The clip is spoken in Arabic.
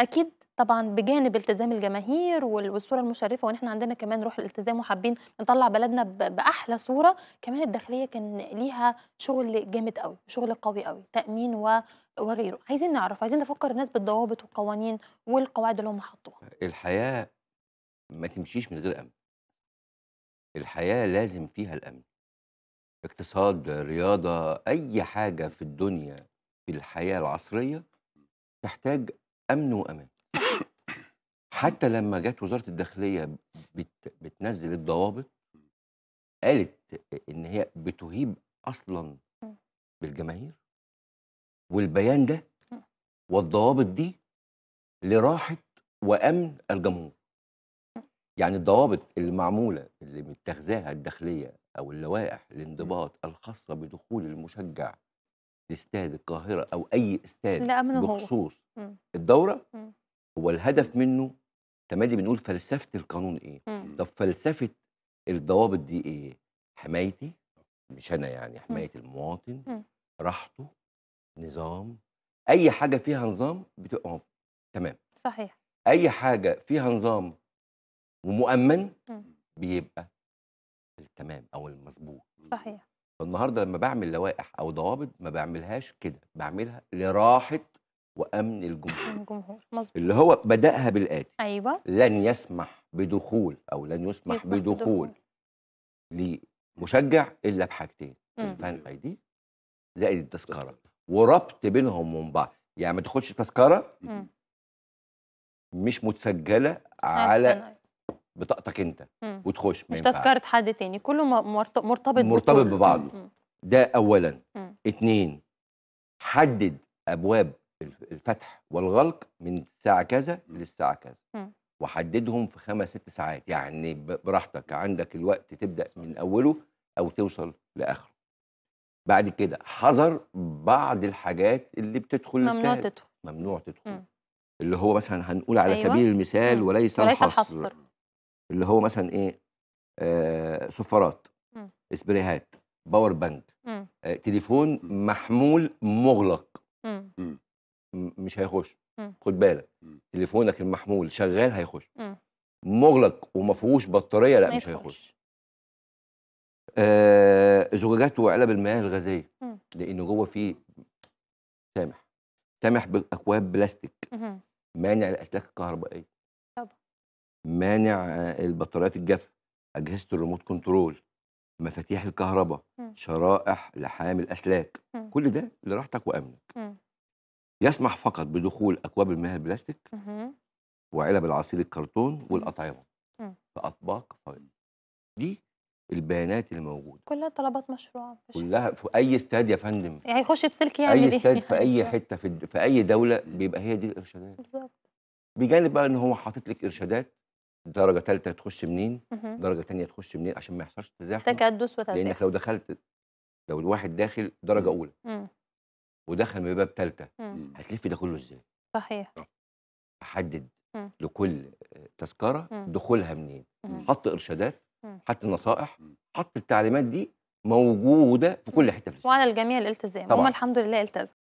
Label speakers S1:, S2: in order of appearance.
S1: أكيد طبعًا بجانب التزام الجماهير والصورة المشرفة، وإن إحنا عندنا كمان روح الالتزام وحابين نطلّع بلدنا بأحلى صورة، كمان الداخلية كان ليها شغل جامد أوي، شغل قوي أوي، تأمين و وغيره، عايزين نعرف، عايزين نفكّر الناس بالضوابط والقوانين والقواعد اللي هم حطوها. الحياة ما تمشيش من غير أمن. الحياة لازم فيها الأمن. اقتصاد، رياضة، أي حاجة في الدنيا في الحياة العصرية تحتاج امن وامان حتى لما جت وزاره الداخليه بت... بتنزل الضوابط قالت ان هي بتهيب اصلا بالجماهير والبيان ده والضوابط دي لراحه وامن الجمهور يعني الضوابط اللي معموله اللي متخذاها الداخليه او اللوائح الانضباط الخاصه بدخول المشجع لاستاد القاهره او اي استاد بخصوص هو. الدوره مم. هو الهدف منه تمادي بنقول فلسفه القانون ايه مم. طب فلسفه الضوابط دي ايه حمايتي مش انا يعني حمايه مم. المواطن مم. راحته نظام اي حاجه فيها نظام بتبقى تمام صحيح اي حاجه فيها نظام ومؤمن مم. بيبقى التمام او المظبوط صحيح النهارده لما بعمل لوائح او ضوابط ما بعملهاش كده بعملها لراحه وامن الجمهور الجمهور مظبوط اللي هو بداها بالاتي ايوه لن يسمح بدخول او لن يسمح, يسمح بدخول, بدخول. لمشجع الا بحاجتين الفان اي دي زائد التذكره وربط بينهم من بعض يعني ما تاخدش تذكره مش متسجله على بطاقتك انت مم. وتخش مش تذكره حد تاني كله مرتبط مرتبط, مرتبط ببعضه مم. ده اولا مم. اتنين حدد ابواب الفتح والغلق من الساعه كذا للساعه كذا مم. وحددهم في خمس ست ساعات يعني براحتك عندك الوقت تبدا من اوله او توصل لاخره بعد كده حذر بعض الحاجات اللي بتدخل ممنوع تدخل ممنوع تدخل مم. اللي هو مثلا هنقول على أيوة. سبيل المثال مم. وليس الحصر اللي هو مثلا ايه آه صفارات إمم. اسبريهات باور بانك آه تليفون إمم. محمول مغلق إمم. مش هيخش خد بالك تليفونك المحمول شغال هيخش مغلق وما فيهوش بطاريه لا مش هيخش آه زجاجات وعلب المياه الغازيه لانه جوه فيه سامح سامح باكواب بلاستيك مانع الاسلاك الكهربائيه مانع البطاريات الجافه اجهزه الريموت كنترول مفاتيح الكهرباء شرائح لحام الاسلاك كل ده لراحتك وامنك يسمح فقط بدخول اكواب المياه البلاستيك وعلب العصير الكرتون والاطعمه في اطباق دي البيانات اللي موجوده كلها طلبات مشروعه كلها في اي استاد يا فندم يعني يخش بسلك يعني اي إيه؟ استاد في اي حته في, في اي دوله بيبقى هي دي الارشادات بالظبط بجانب بقى ان هو حاطط لك ارشادات درجه ثالثه تخش منين درجه ثانيه تخش منين عشان ما يحصلش تزاحم تكدس وتزاحم لانك لو دخلت لو الواحد داخل درجه اولى ودخل من باب ثالثه هتلف ده كله ازاي صحيح آه. احدد لكل آه، تذكره دخولها منين حط ارشادات حط نصائح حط التعليمات دي موجوده في كل حته في السنة. وعلى الجميع الالتزام هم الحمد لله التزم